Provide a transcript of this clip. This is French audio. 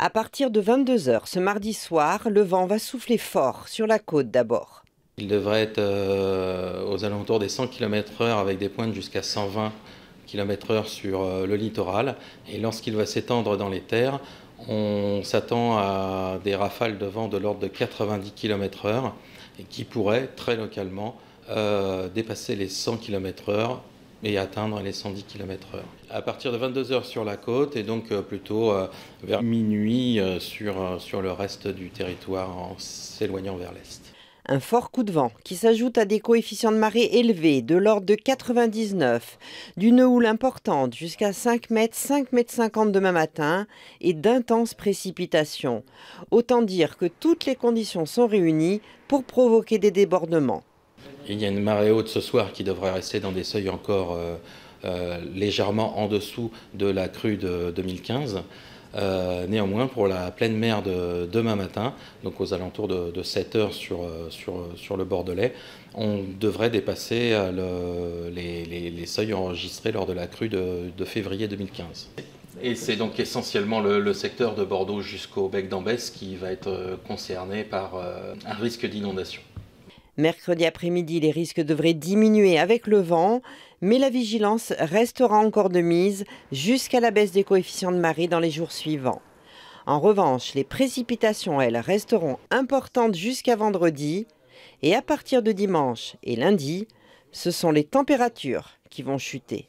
À partir de 22h ce mardi soir, le vent va souffler fort sur la côte d'abord. Il devrait être euh, aux alentours des 100 km/h avec des pointes jusqu'à 120 km/h sur euh, le littoral. Et lorsqu'il va s'étendre dans les terres, on s'attend à des rafales de vent de l'ordre de 90 km/h qui pourraient très localement euh, dépasser les 100 km/h et atteindre les 110 km/h. À partir de 22h sur la côte et donc euh, plutôt euh, vers minuit euh, sur, sur le reste du territoire en s'éloignant vers l'est. Un fort coup de vent qui s'ajoute à des coefficients de marée élevés de l'ordre de 99, d'une houle importante jusqu'à 5 mètres, 5 mètres 50 demain matin et d'intenses précipitations. Autant dire que toutes les conditions sont réunies pour provoquer des débordements il y a une marée haute ce soir qui devrait rester dans des seuils encore euh, euh, légèrement en dessous de la crue de 2015. Euh, néanmoins, pour la pleine mer de demain matin, donc aux alentours de, 7 heures sur, sur, sur, le Bordelais, on devrait dépasser les, seuils enregistrés lors de la crue de, février 2015. Et c'est donc essentiellement le, le, secteur de Bordeaux jusqu'au bec d'Ambès qui va être concerné par un risque d'inondation. Mercredi après-midi, les risques devraient diminuer avec le vent, mais la vigilance restera encore de mise jusqu'à la baisse des coefficients de marée dans les jours suivants. En revanche, les précipitations, elles, resteront importantes jusqu'à vendredi. Et à partir de dimanche et lundi, ce sont les températures qui vont chuter.